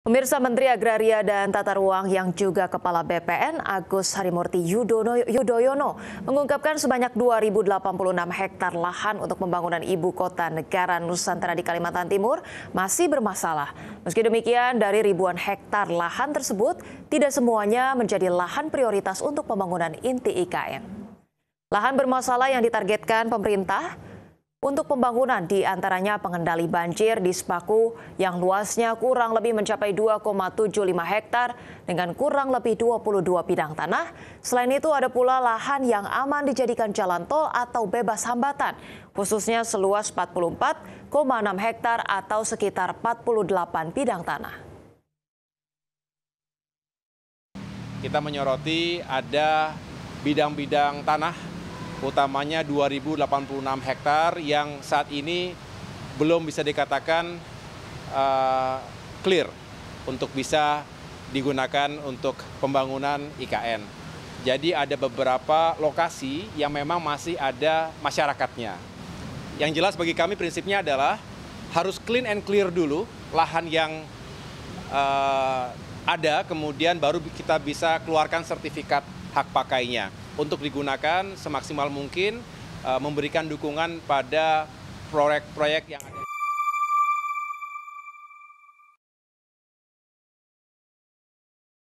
Pemirsa Menteri Agraria dan Tata Ruang yang juga Kepala BPN Agus Harimurti Yudhoyono, Yudhoyono mengungkapkan sebanyak 2.086 hektar lahan untuk pembangunan ibu kota negara Nusantara di Kalimantan Timur masih bermasalah. Meski demikian, dari ribuan hektar lahan tersebut, tidak semuanya menjadi lahan prioritas untuk pembangunan inti IKN. Lahan bermasalah yang ditargetkan pemerintah untuk pembangunan di antaranya pengendali banjir di Sepaku yang luasnya kurang lebih mencapai 2,75 hektar dengan kurang lebih 22 bidang tanah. Selain itu ada pula lahan yang aman dijadikan jalan tol atau bebas hambatan, khususnya seluas 44,6 hektar atau sekitar 48 bidang tanah. Kita menyoroti ada bidang-bidang tanah utamanya 2.086 hektar yang saat ini belum bisa dikatakan uh, clear untuk bisa digunakan untuk pembangunan IKN. Jadi ada beberapa lokasi yang memang masih ada masyarakatnya. Yang jelas bagi kami prinsipnya adalah harus clean and clear dulu lahan yang uh, ada, kemudian baru kita bisa keluarkan sertifikat hak pakainya untuk digunakan semaksimal mungkin eh, memberikan dukungan pada proyek-proyek yang ada.